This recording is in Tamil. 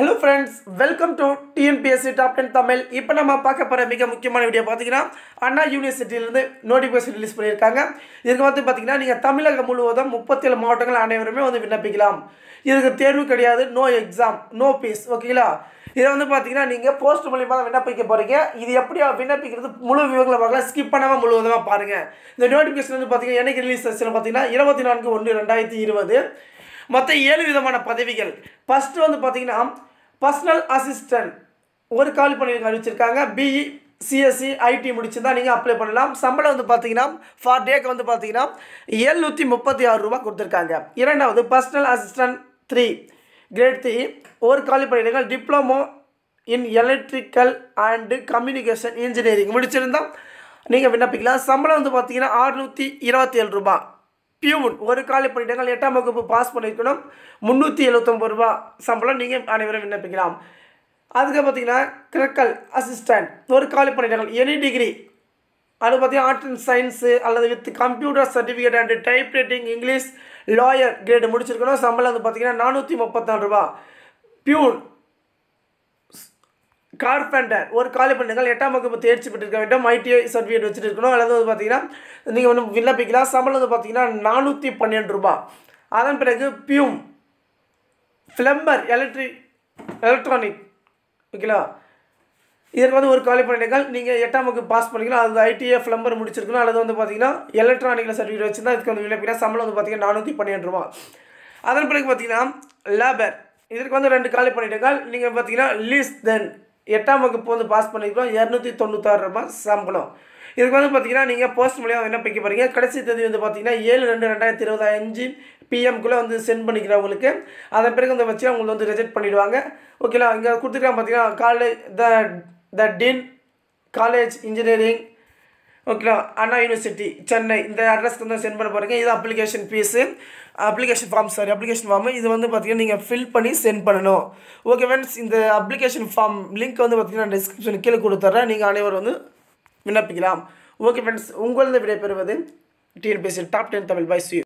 hello friends welcome to TNPSC top ten Tamil இப்போ நம்ம பார்க்க போகிற மிக முக்கியமான வீடியோ பார்த்தீங்கன்னா அண்ணா யூனிவர்சிட்டியிலேருந்து நோட்டிஃபிகேஷன் ரிலீஸ் பண்ணியிருக்காங்க இதுக்கு வந்து பார்த்தீங்கன்னா நீங்கள் தமிழகம் முழுவதும் முப்பத்தேழு மாவட்டங்கள் அனைவருமே வந்து விண்ணப்பிக்கலாம் இதுக்கு தேர்வு கிடையாது நோ எக்ஸாம் நோ பீஸ் ஓகேங்களா இதை வந்து பார்த்தீங்கன்னா நீங்கள் போஸ்ட் மூலியமாக தான் விண்ணப்பிக்க போகிறீங்க இது எப்படி விண்ணப்பிக்கிறது முழு விவரங்களை பார்க்கலாம் ஸ்கிப் பண்ணாமல் முழுவதுமாக பாருங்கள் இந்த நோட்டிஃபிகேஷன் வந்து பார்த்தீங்கன்னா எனக்கு ரிலீஸ் ஆச்சுன்னு பார்த்தீங்கன்னா இருபத்தி நான்கு ஒன்று ரெண்டாயிரத்தி இருபது மொத்தம் ஏழு விதமான பதவிகள் ஃபஸ்ட்டு வந்து பார்த்தீங்கன்னா பர்சனல் அசிஸ்டன்ட் ஒரு காலி பணிகளுக்கு அறிவிச்சிருக்காங்க BE CSC e, IT e, முடிச்சிருந்தால் நீங்கள் அப்ளை பண்ணலாம் சம்பளம் வந்து பார்த்தீங்கன்னா ஃபார் டேக்கு வந்து பார்த்தீங்கன்னா எழுநூற்றி முப்பத்தி ஆறு ரூபா கொடுத்துருக்காங்க இரண்டாவது personal assistant three grade three ஒரு காலி பணியிடங்கள் diploma in electrical and communication engineering முடிச்சிருந்தால் நீங்கள் விண்ணப்பிக்கலாம் சம்பளம் வந்து பார்த்தீங்கன்னா அறுநூற்றி இருபத்தி ஏழு ரூபா பியூன் ஒரு காலி பணியிடங்கள் எட்டாம் வகுப்பு பாஸ் பண்ணியிருக்கணும் முந்நூற்றி எழுபத்தொம்பது ரூபா சம்பளம் நீங்கள் அனைவரும் விண்ணப்பிக்கலாம் அதுக்கு பார்த்தீங்கன்னா கிரக்கல் அசிஸ்டண்ட் ஒரு காலி பணியிடங்கள் எனி டிகிரி அது பார்த்தீங்கன்னா ஆர்ட் அண்ட் சயின்ஸு அல்லது with computer certificate and type writing English lower grade முடிச்சிருக்கணும் சம்பளம் வந்து பார்த்தீங்கன்னா நானூற்றி முப்பத்தாறு ரூபா பியூன் கார்பெண்டர் ஒரு காலி பண்ணுங்கள் எட்டாம் வகுப்பு தேர்ச்சி பெற்றிருக்க வேண்டும் ஐடிஐ சர்டிஃபிகேட் வச்சுட்டு இருக்கணும் அல்லது வந்து பார்த்தீங்கன்னா நீங்கள் வந்து விண்ணப்பிக்கலாம் சம்பளம் வந்து பார்த்தீங்கன்னா நானூற்றி பன்னெண்டு ரூபா அதன் பிறகு பியூம் ஃப்ளம்பர் எலக்ட்ரிக் எலக்ட்ரானிக் ஓகேங்களா இதற்கு வந்து ஒரு காலி பண்ணிடுங்கள் நீங்கள் எட்டாம் வகுப்பு பாஸ் பண்ணிக்கலாம் அது ஐடிஐ ஃப்ளம்பர் முடிச்சிருக்கணும் அல்லது வந்து பார்த்தீங்கன்னா எலக்ட்ரானிக்கில் சர்டிஃபிகேட் வச்சுருந்தா இதுக்கு வந்து விண்ணப்பிக்கலாம் சம்பளம் வந்து பார்த்தீங்கன்னா நானூற்றி பன்னெண்டு ரூபா அதன் பிறகு பார்த்தீங்கன்னா லேபர் இதற்கு வந்து ரெண்டு காலி பண்ணிடுங்கள் நீங்கள் பார்த்தீங்கன்னா லீஸ் தென் எட்டாம் வகுப்பு வந்து பாஸ் பண்ணிக்கிறோம் இரநூத்தி தொண்ணூத்தாறு ரூபாய் சம்பளம் இதுக்கு வந்து பார்த்தீங்கன்னா நீங்கள் போஸ்ட் என்ன விண்ணப்பிக்க போகிறீங்க கடைசி தேதி வந்து பார்த்தீங்கன்னா ஏழு ரெண்டு ரெண்டாயிரத்தி இருபது அஞ்சு பிஎம்குள்ளே வந்து சென்ட் பண்ணிக்கிறவங்களுக்கு அதன் பிறகு வந்து வச்சு அவங்களை வந்து ரிஜெக்ட் பண்ணிவிடுவாங்க ஓகேங்களா இங்கே கொடுத்துக்கலாம் பார்த்தீங்கன்னா காலேஜ் த த டின் காலேஜ் இன்ஜினியரிங் ஓகேங்களா அண்ணா யூனிவர்சிட்டி சென்னை இந்த அட்ரஸ்க்கு வந்து சென்ட் பண்ண பாருங்கள் இது application fees application form sorry application form இது வந்து பார்த்திங்கன்னா நீங்கள் ஃபில் பண்ணி சென்ட் பண்ணணும் ஓகே ஃப்ரெண்ட்ஸ் இந்த அப்ளிகேஷன் ஃபார்ம் லிங்க் வந்து பார்த்திங்கன்னா நான் டிஸ்கிரிப்ஷன் கீழே கொடுத்துட்றேன் நீங்கள் அனைவரும் வந்து விண்ணப்பிக்கலாம் ஓகே ஃப்ரெண்ட்ஸ் உங்களது விடைபெறுவது TNPSC top ten Tamil bye C